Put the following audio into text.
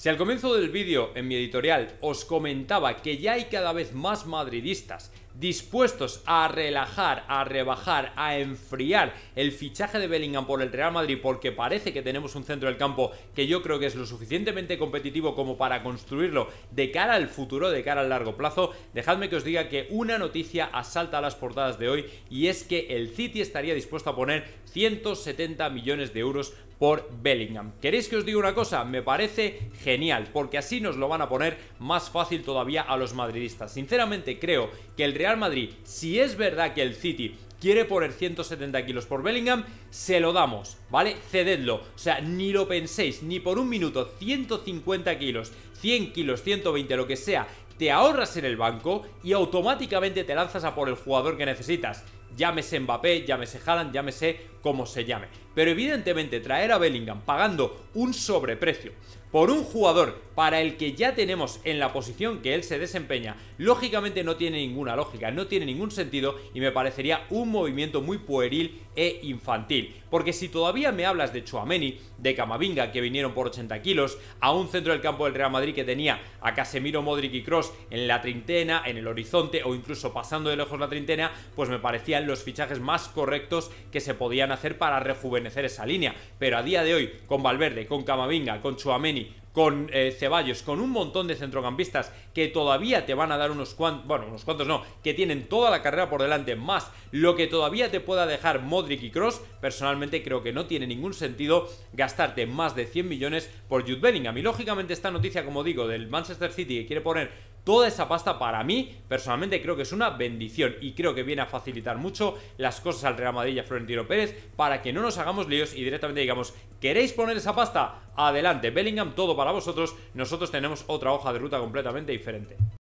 Si al comienzo del vídeo en mi editorial os comentaba que ya hay cada vez más madridistas dispuestos a relajar, a rebajar, a enfriar el fichaje de Bellingham por el Real Madrid porque parece que tenemos un centro del campo que yo creo que es lo suficientemente competitivo como para construirlo de cara al futuro, de cara al largo plazo, dejadme que os diga que una noticia asalta a las portadas de hoy y es que el City estaría dispuesto a poner 170 millones de euros por Bellingham. ¿Queréis que os diga una cosa? Me parece genial, porque así nos lo van a poner más fácil todavía a los madridistas. Sinceramente creo que el Real Madrid, si es verdad que el City quiere poner 170 kilos por Bellingham, se lo damos, ¿vale? Cededlo, o sea, ni lo penséis, ni por un minuto, 150 kilos, 100 kilos, 120, lo que sea, te ahorras en el banco y automáticamente te lanzas a por el jugador que necesitas llámese Mbappé, llámese Haaland, llámese como se llame. Pero evidentemente traer a Bellingham pagando un sobreprecio por un jugador para el que ya tenemos en la posición que él se desempeña, lógicamente no tiene ninguna lógica, no tiene ningún sentido y me parecería un movimiento muy pueril e infantil. Porque si todavía me hablas de Chuameni, de Camavinga, que vinieron por 80 kilos, a un centro del campo del Real Madrid que tenía a Casemiro, Modric y Cross en la trintena, en el horizonte o incluso pasando de lejos la trintena, pues me parecía los fichajes más correctos que se podían hacer para rejuvenecer esa línea. Pero a día de hoy, con Valverde, con Camavinga, con Chuameni, con eh, Ceballos, con un montón de centrocampistas que todavía te van a dar unos cuantos, bueno, unos cuantos no, que tienen toda la carrera por delante, más lo que todavía te pueda dejar Modric y Cross, personalmente creo que no tiene ningún sentido gastarte más de 100 millones por Jude Bellingham. Y lógicamente esta noticia, como digo, del Manchester City que quiere poner toda esa pasta para mí, personalmente creo que es una bendición y creo que viene a facilitar mucho las cosas al Real Madrid y Florentino Pérez para que no nos hagamos líos y directamente digamos, ¿queréis poner esa pasta? Adelante, Bellingham, todo para vosotros, nosotros tenemos otra hoja de ruta completamente diferente.